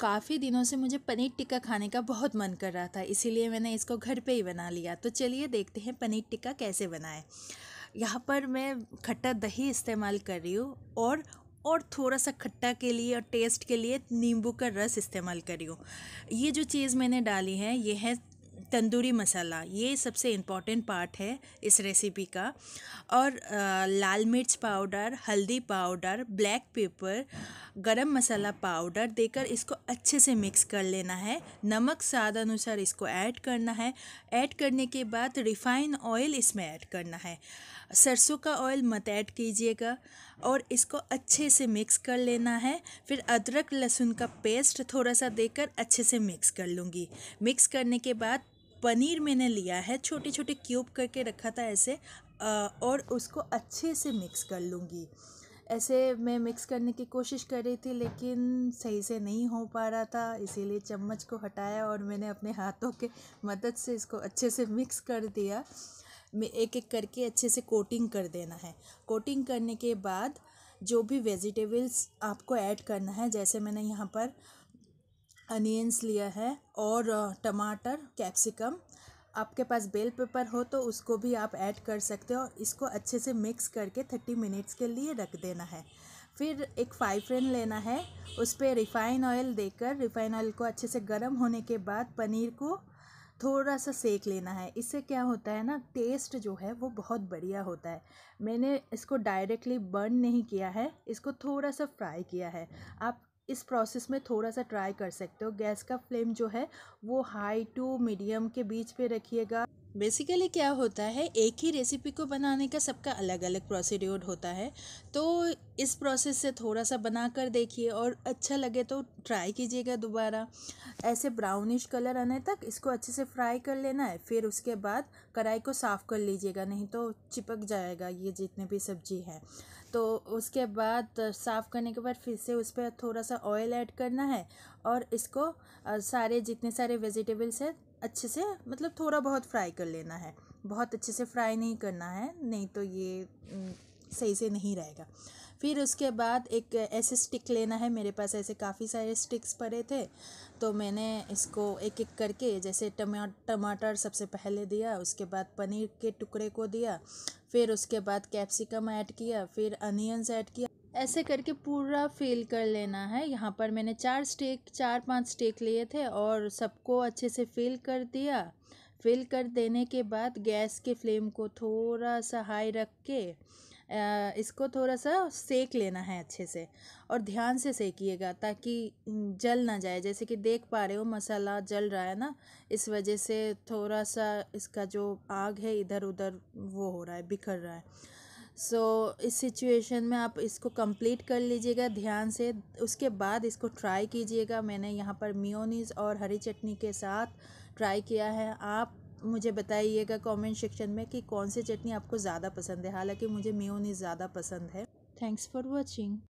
काफ़ी दिनों से मुझे पनीर टिक्का खाने का बहुत मन कर रहा था इसीलिए मैंने इसको घर पे ही बना लिया तो चलिए देखते हैं पनीर टिक्का कैसे बनाएं यहाँ पर मैं खट्टा दही इस्तेमाल कर रही हूँ और और थोड़ा सा खट्टा के लिए और टेस्ट के लिए नींबू का रस इस्तेमाल कर रही हूँ ये जो चीज़ मैंने डाली है ये है तंदूरी मसाला ये सबसे इम्पॉर्टेंट पार्ट है इस रेसिपी का और आ, लाल मिर्च पाउडर हल्दी पाउडर ब्लैक पेपर गरम मसाला पाउडर देकर इसको अच्छे से मिक्स कर लेना है नमक स्वाद अनुसार इसको ऐड करना है ऐड करने के बाद रिफाइन ऑयल इसमें ऐड करना है सरसों का ऑयल मत ऐड कीजिएगा और इसको अच्छे से मिक्स कर लेना है फिर अदरक लहसुन का पेस्ट थोड़ा सा देकर अच्छे से मिक्स कर लूँगी मिक्स करने के बाद पनीर मैंने लिया है छोटे छोटे क्यूब करके रखा था ऐसे और उसको अच्छे से मिक्स कर लूँगी ऐसे मैं मिक्स करने की कोशिश कर रही थी लेकिन सही से नहीं हो पा रहा था इसीलिए चम्मच को हटाया और मैंने अपने हाथों के मदद से इसको अच्छे से मिक्स कर दिया में एक एक करके अच्छे से कोटिंग कर देना है कोटिंग करने के बाद जो भी वेजिटेबल्स आपको ऐड करना है जैसे मैंने यहाँ पर अनियंस लिया है और टमाटर कैप्सिकम आपके पास बेल पेपर हो तो उसको भी आप ऐड कर सकते हो इसको अच्छे से मिक्स करके थर्टी मिनट्स के लिए रख देना है फिर एक फ्राई फ्रेन लेना है उस पर रिफ़ाइन ऑयल देकर रिफ़ाइन ऑयल को अच्छे से गर्म होने के बाद पनीर को थोड़ा सा सेक लेना है इससे क्या होता है ना टेस्ट जो है वो बहुत बढ़िया होता है मैंने इसको डायरेक्टली बर्न नहीं किया है इसको थोड़ा सा फ्राई किया है आप इस प्रोसेस में थोड़ा सा ट्राई कर सकते हो गैस का फ्लेम जो है वो हाई टू मीडियम के बीच पे रखिएगा बेसिकली क्या होता है एक ही रेसिपी को बनाने का सबका अलग अलग प्रोसीड्योर होता है तो इस प्रोसेस से थोड़ा सा बना कर देखिए और अच्छा लगे तो ट्राई कीजिएगा दोबारा ऐसे ब्राउनिश कलर आने तक इसको अच्छे से फ्राई कर लेना है फिर उसके बाद कढ़ाई को साफ़ कर लीजिएगा नहीं तो चिपक जाएगा ये जितने भी सब्जी है तो उसके बाद साफ़ करने के बाद फिर से उस पर थोड़ा सा ऑयल ऐड करना है और इसको सारे जितने सारे वेजिटेबल्स हैं अच्छे से मतलब थोड़ा बहुत फ्राई कर लेना है बहुत अच्छे से फ्राई नहीं करना है नहीं तो ये सही से नहीं रहेगा फिर उसके बाद एक ऐसे स्टिक लेना है मेरे पास ऐसे काफ़ी सारे स्टिक्स पड़े थे तो मैंने इसको एक एक करके जैसे टमाटर सबसे पहले दिया उसके बाद पनीर के टुकड़े को दिया फिर उसके बाद कैप्सिकम ऐड किया फिर अनियंस ऐड किया ऐसे करके पूरा फिल कर लेना है यहाँ पर मैंने चार स्टेक चार पांच स्टेक लिए थे और सबको अच्छे से फिल कर दिया फिल कर देने के बाद गैस के फ्लेम को थोड़ा सा हाई रख के इसको थोड़ा सा सेक लेना है अच्छे से और ध्यान से सेकिएगा ताकि जल ना जाए जैसे कि देख पा रहे हो मसाला जल रहा है ना इस वजह से थोड़ा सा इसका जो आग है इधर उधर वो हो रहा है बिखर रहा है सो so, इस सिचुएशन में आप इसको कंप्लीट कर लीजिएगा ध्यान से उसके बाद इसको ट्राई कीजिएगा मैंने यहाँ पर मियोनीज और हरी चटनी के साथ ट्राई किया है आप मुझे बताइएगा कमेंट सेक्शन में कि कौन सी चटनी आपको ज़्यादा पसंद है हालांकि मुझे मियोनीज ज़्यादा पसंद है थैंक्स फॉर वॉचिंग